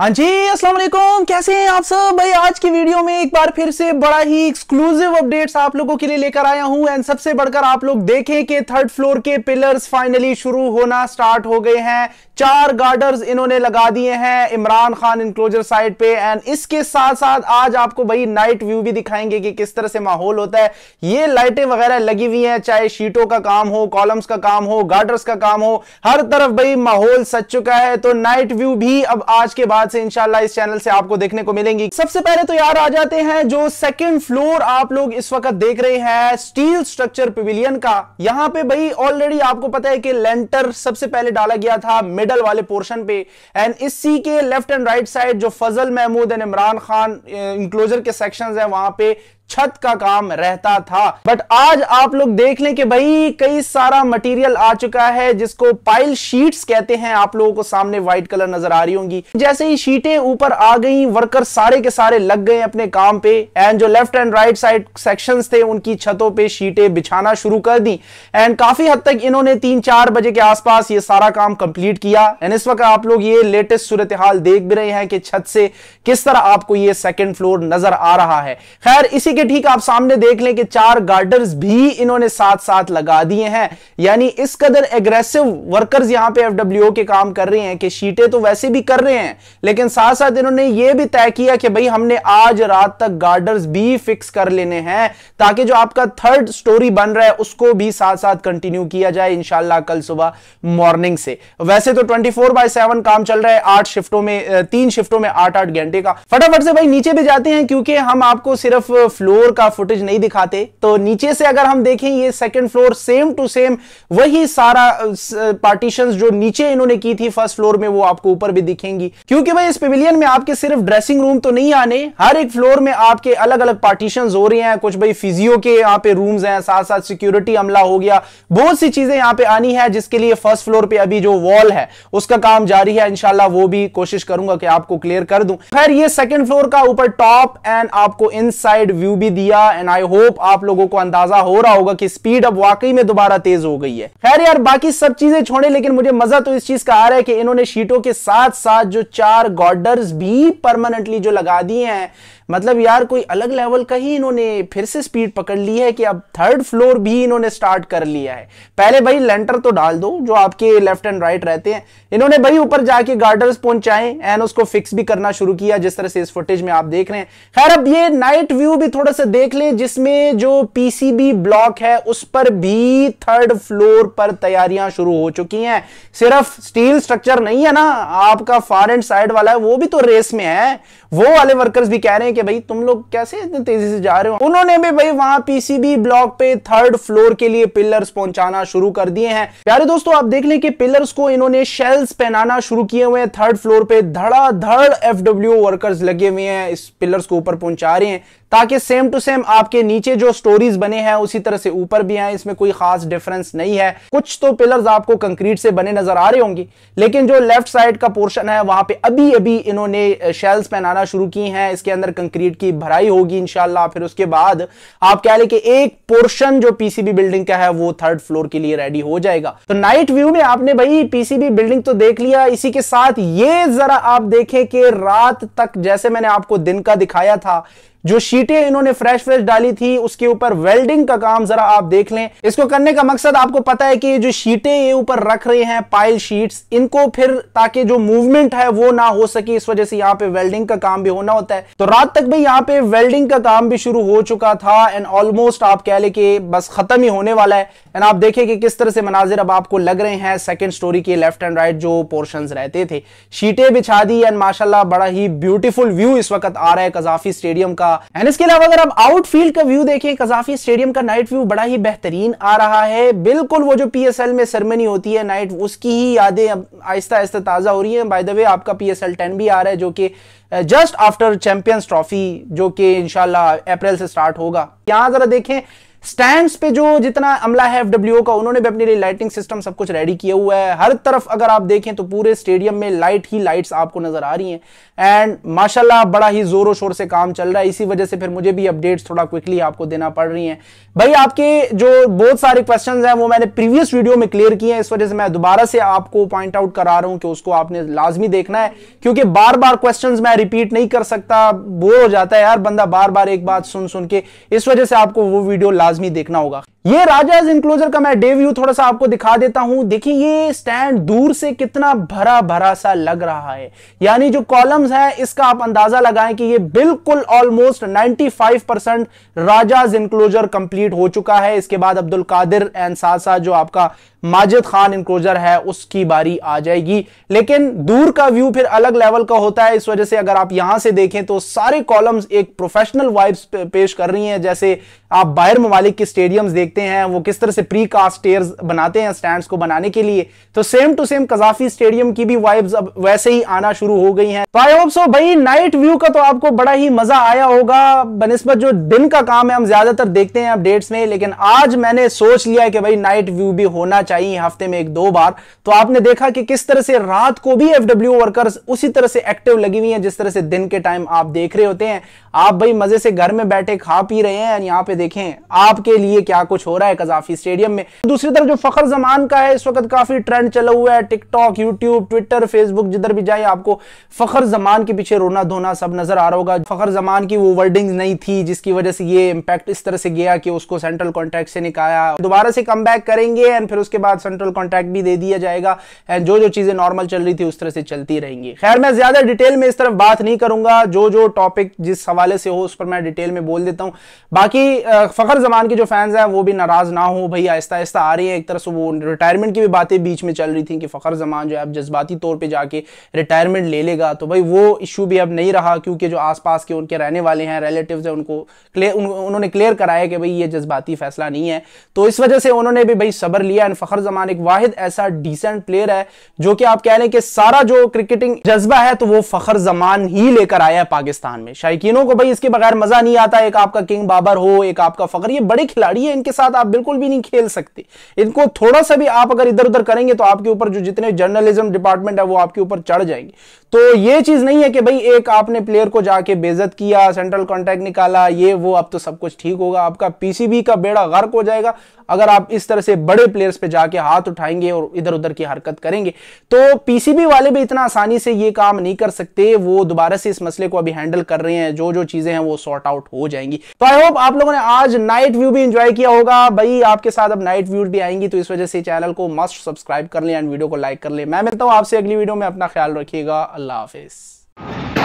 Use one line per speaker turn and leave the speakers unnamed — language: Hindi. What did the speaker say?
हाँ जी अस्सलाम वालेकुम कैसे हैं आप सब भाई आज की वीडियो में एक बार फिर से बड़ा ही एक्सक्लूसिव अपडेट्स आप लोगों के लिए लेकर आया हूं एंड सबसे बढ़कर आप लोग देखें कि थर्ड फ्लोर के पिलर्स फाइनली शुरू होना स्टार्ट हो गए हैं चार गार्डर्स इन्होंने लगा दिए हैं इमरान खान इंक्लोजर साइड पे एंड इसके साथ साथ आज आपको भाई नाइट व्यू भी दिखाएंगे कि किस तरह से माहौल होता है ये लाइटें वगैरह लगी हुई हैं चाहे शीटों का काम हो कॉलम्स का काम हो गार्डर्स का काम हो हर तरफ भाई माहौल सच चुका है तो नाइट व्यू भी अब आज के बाद से इंशाला इस चैनल से आपको देखने को मिलेंगी सबसे पहले तो यार आ जाते हैं जो सेकेंड फ्लोर आप लोग इस वक्त देख रहे हैं स्टील स्ट्रक्चर पिविलियन का यहां पे भाई ऑलरेडी आपको पता है कि लेंटर सबसे पहले डाला गया था मिडल मिडल वाले पोर्शन पे एंड इसी के लेफ्ट एंड राइट साइड जो फजल महमूद एंड इमरान खान इंक्लोजर के सेक्शन है वहां पे छत का काम रहता था बट आज आप लोग देख लें कि भाई कई सारा मटेरियल आ चुका है जिसको पाइल शीट्स कहते हैं आप लोगों को सामने व्हाइट कलर नजर आ रही होंगी जैसे ही शीटें ऊपर आ गई वर्कर सारे के सारे लग गए अपने काम पे एंड जो left and right side section थे उनकी छतों पर शीटें बिछाना शुरू कर दी एंड काफी हद तक इन्होंने तीन चार बजे के आसपास ये सारा काम कंप्लीट किया एंड इस वक्त आप लोग ये लेटेस्ट सूरत हाल देख भी रहे हैं कि छत से किस तरह आपको ये सेकेंड फ्लोर नजर आ रहा है खैर इसी के के ठीक आप सामने देख लें कि चार गार्डर्स भी इन्होंने साथ साथ लगा दिए हैं यानी इस कदर एग्रेसिव वर्कर्स यहां पे एफडब्ल्यू के काम कर रहे हैं कि शीटें तो वैसे भी कर रहे हैं लेकिन साथ साथ इन्होंने ये भी तय किया कि भाई हमने आज रात तक गार्डर्स भी फिक्स कर लेने हैं ताकि जो आपका थर्ड स्टोरी बन रहा है उसको भी साथ साथ कंटिन्यू किया जाए इनशाला कल सुबह मॉर्निंग से वैसे तो ट्वेंटी फोर बाय सेवन काम चल रहा है आठ शिफ्टों में तीन शिफ्टों में आठ आठ घंटे का फटाफट से भाई नीचे भी जाते हैं क्योंकि हम आपको सिर्फ फ्लो फ्लोर का फुटेज नहीं दिखाते तो नीचे से अगर हम देखें ये second floor same to same वही सारा पार्टीशन जो नीचे इन्होंने की थी फर्स्ट फ्लोर में वो आपको ऊपर भी दिखेंगी क्योंकि भाई इस पिविलियन में आपके सिर्फ ड्रेसिंग रूम तो नहीं आने हर एक फ्लोर में आपके अलग अलग पार्टीशन हो रहे हैं कुछ भाई फिजियो के यहाँ पे रूम है साथ साथ सिक्योरिटी अमला हो गया बहुत सी चीजें यहाँ पे आनी है जिसके लिए फर्स्ट फ्लोर पे अभी जो वॉल है उसका काम जारी है इनशाला वो भी कोशिश करूंगा कि आपको क्लियर कर दूं खैर ये सेकंड फ्लोर का ऊपर टॉप एंड आपको इनसाइड व्यू रिव्यू भी दिया एंड आई होप आप लोगों को अंदाजा हो रहा होगा कि स्पीड अब वाकई में दोबारा तेज हो गई है खैर यार बाकी सब चीजें छोड़े लेकिन मुझे मजा तो इस चीज का आ रहा है कि इन्होंने शीटों के साथ साथ जो चार गॉर्डर्स भी परमानेंटली जो लगा दिए हैं मतलब यार कोई अलग लेवल का ही इन्होंने फिर से स्पीड पकड़ ली है कि अब थर्ड फ्लोर भी इन्होंने स्टार्ट कर लिया है पहले भाई लेंटर तो डाल दो जो आपके लेफ्ट एंड राइट रहते हैं इन्होंने भाई ऊपर जाके गार्डर्स पहुंचाए एंड उसको फिक्स भी करना शुरू किया जिस तरह से इस फुटेज में आप देख रहे हैं खैर अब ये नाइट व्यू भी थोड़ा थोड़ा सा देख लें जिसमें जो पीसीबी ब्लॉक है उस पर भी थर्ड फ्लोर पर तैयारियां शुरू हो चुकी हैं सिर्फ स्टील स्ट्रक्चर नहीं है ना आपका फार एंड साइड वाला है वो भी तो रेस में है वो वाले वर्कर्स भी कह रहे हैं कि भाई तुम लोग कैसे इतने तेजी से जा रहे हो उन्होंने भी भाई वहां पीसीबी ब्लॉक पे थर्ड फ्लोर के लिए पिलर्स पहुंचाना शुरू कर दिए हैं प्यारे दोस्तों आप देख लें कि पिलर्स को इन्होंने शेल्स पहनाना शुरू किए हुए हैं थर्ड फ्लोर पे धड़ाधड़ एफडब्ल्यू वर्कर्स लगे हुए हैं इस पिलर्स को ऊपर पहुंचा रहे हैं ताकि सेम टू सेम आपके नीचे जो स्टोरीज बने हैं उसी तरह से ऊपर भी हैं इसमें कोई खास डिफरेंस नहीं है कुछ तो पिलर्स आपको कंक्रीट से बने नजर आ रहे होंगे लेकिन जो लेफ्ट साइड का पोर्शन है वहां पे अभी अभी इन्होंने शेल्स पहनाना शुरू की हैं इसके अंदर कंक्रीट की भराई होगी इनशाला फिर उसके बाद आप कह लें कि एक पोर्शन जो पीसीबी बिल्डिंग का है वो थर्ड फ्लोर के लिए रेडी हो जाएगा तो नाइट व्यू में आपने भाई पीसीबी बिल्डिंग तो देख लिया इसी के साथ ये जरा आप देखें कि रात तक जैसे मैंने आपको दिन का दिखाया था जो शीटें इन्होंने फ्रेश फ्रेश डाली थी उसके ऊपर वेल्डिंग का काम जरा आप देख लें इसको करने का मकसद आपको पता है कि जो शीटें ये ऊपर रख रहे हैं पाइल शीट्स इनको फिर ताकि जो मूवमेंट है वो ना हो सके इस वजह से यहाँ पे वेल्डिंग का काम भी होना होता है तो रात तक भी यहाँ पे वेल्डिंग का काम भी शुरू हो चुका था एंड ऑलमोस्ट आप कह ले कि बस खत्म ही होने वाला है एंड आप देखें कि किस तरह से मनाजिर अब आपको लग रहे हैं सेकेंड स्टोरी के लेफ्ट एंड राइट जो पोर्शन रहते थे शीटें बिछा दी एंड माशाला बड़ा ही ब्यूटीफुल व्यू इस वक्त आ रहा है कजाफी स्टेडियम का एंड इसके अलावा अगर आप आउटफील्ड का व्यू देखें कजाफी स्टेडियम का नाइट व्यू बड़ा ही बेहतरीन आ रहा है बिल्कुल वो जो पीएसएल में सेरेमनी होती है नाइट उसकी ही यादें अब आहिस्ता आहिस्ता ताज़ा हो रही है बाय द वे आपका पी एस एल टेन भी आ रहा है जो कि जस्ट आफ्टर चैंपियंस ट्रॉफी जो कि इनशाला अप्रैल से स्टार्ट होगा यहाँ जरा देखें स्टैंड पे जो जितना अमला है एफडब्ल्यू का उन्होंने भी अपने लिए लाइटिंग सिस्टम सब कुछ रेडी किया हुआ है हर तरफ अगर आप देखें तो पूरे स्टेडियम में लाइट ही लाइट्स आपको नजर आ रही हैं एंड माशाल्लाह बड़ा ही जोरों शोर से काम चल रहा है इसी वजह से फिर मुझे भी अपडेट्स थोड़ा क्विकली आपको देना पड़ रही है भाई आपके जो बहुत सारे क्वेश्चन है वो मैंने प्रीवियस वीडियो में क्लियर किए हैं इस वजह से मैं दोबारा से आपको पॉइंट आउट करा रहा हूं कि उसको आपने लाजमी देखना है क्योंकि बार बार क्वेश्चन मैं रिपीट नहीं कर सकता बोर हो जाता है यार बंदा बार बार एक बात सुन सुन के इस वजह से आपको वो वीडियो लाज लाजमी देखना होगा ये राजाज इंक्लोजर का मैं डेव्यू थोड़ा सा आपको दिखा देता हूं देखिए ये स्टैंड दूर से कितना भरा भरा सा लग रहा है यानी जो कॉलम्स है इसका आप अंदाजा लगाएं कि ये बिल्कुल almost 95 percent Raja's enclosure complete हो चुका है इसके बाद अब्दुल कादिर एंड साथ साथ जो आपका माजिद खान इंक्लोजर है उसकी बारी आ जाएगी लेकिन दूर का व्यू फिर अलग लेवल का होता है इस वजह से अगर आप यहां से देखें तो सारे कॉलम्स एक प्रोफेशनल वाइब्स पेश कर रही हैं जैसे आप बाहर ममालिक के स्टेडियम्स देख देखते हैं वो किस तरह से प्री कास्ट टेयर्स बनाते हैं स्टैंड को बनाने के लिए तो same to same Gaddafi stadium की भी वाइब्स अब वैसे ही आना शुरू हो गई हैं तो आई होप सो भाई नाइट व्यू का तो आपको बड़ा ही मजा आया होगा बनस्बत जो दिन का काम है हम ज्यादातर देखते हैं अपडेट्स में लेकिन आज मैंने सोच लिया कि भाई नाइट व्यू भी होना चाहिए हफ्ते में एक दो बार तो आपने देखा कि किस तरह से रात को भी एफडब्ल्यू वर्कर्स उसी तरह से एक्टिव लगी हुई है जिस तरह से दिन के टाइम आप देख रहे होते हैं आप भाई मजे से घर में बैठे खा पी रहे हैं यहाँ पे देखें आपके लिए क्या कुछ कुछ हो रहा है कजाफी स्टेडियम में दूसरी तरफ जो फखर जमान का है इस वक्त काफी ट्रेंड चला हुआ है टिकटॉक यूट्यूब ट्विटर फेसबुक जिधर भी जाए आपको फखर जमान के पीछे रोना धोना सब नजर आ रहा होगा फखर जमान की वो वर्डिंग नहीं थी जिसकी वजह से ये इम्पैक्ट इस तरह से गया कि उसको सेंट्रल कॉन्ट्रैक्ट से निकाया दोबारा से कम करेंगे एंड फिर उसके बाद सेंट्रल कॉन्ट्रैक्ट भी दे दिया जाएगा एंड जो जो चीजें नॉर्मल चल रही थी उस तरह से चलती रहेंगी खैर मैं ज्यादा डिटेल में इस तरफ बात नहीं करूंगा जो जो टॉपिक जिस हवाले से हो उस पर मैं डिटेल में बोल देता हूं बाकी फखर जमान के जो फैंस हैं वो भी भी नाराज ना हो भाई आहिस्ता आहिस्ता आ रही है एक तरह से वो रिटायरमेंट की भी बातें बीच में चल रही थी कि फ़खर जमान जो है अब जज्बाती तौर पर जाके रिटायरमेंट ले लेगा तो भाई वो इशू भी अब नहीं रहा क्योंकि जो आसपास के उनके रहने वाले हैं रिलेटिव है उनको उन्होंने क्लियर कराया कि भाई ये जज्बाती फैसला नहीं है तो इस वजह से उन्होंने भी भाई सबर लिया एंड फ़खर जमान एक वाहिद ऐसा डिसेंट प्लेयर है जो कि आप कह लें कि सारा जो क्रिकेटिंग जज्बा है तो वो फ़खर जमान ही लेकर आया है पाकिस्तान में शायकीनों को भाई इसके बगैर मज़ा नहीं आता एक आपका किंग बाबर हो एक आपका फ़खर ये बड़े खिलाड़ी है इनके साथ साथ आप बिल्कुल भी नहीं खेल सकते इनको थोड़ा सा भी आप अगर इधर उधर करेंगे तो आपके ऊपर जो जितने जर्नलिज्म डिपार्टमेंट है वो आपके ऊपर चढ़ जाएंगे तो ये चीज नहीं है कि भाई एक आपने प्लेयर को जाके बेजत किया सेंट्रल कॉन्टैक्ट निकाला ये वो अब तो सब कुछ ठीक होगा आपका पीसीबी का बेड़ा गर्क हो जाएगा अगर आप इस तरह से बड़े प्लेयर्स पे जाके हाथ उठाएंगे और इधर उधर की हरकत करेंगे तो पीसीबी वाले भी इतना आसानी से ये काम नहीं कर सकते वो दोबारा से इस मसले को अभी हैंडल कर रहे हैं जो जो चीजें हैं वो सॉर्ट आउट हो जाएंगी तो आई होप आप लोगों ने आज नाइट व्यू भी इंजॉय किया होगा होगा भाई आपके साथ अब नाइट व्यूज भी आएंगी तो इस वजह से चैनल को मस्ट सब्सक्राइब कर लें एंड वीडियो को लाइक कर लें मैं मिलता हूँ आपसे अगली वीडियो में अपना ख्याल रखिएगा अल्लाह हाफिज़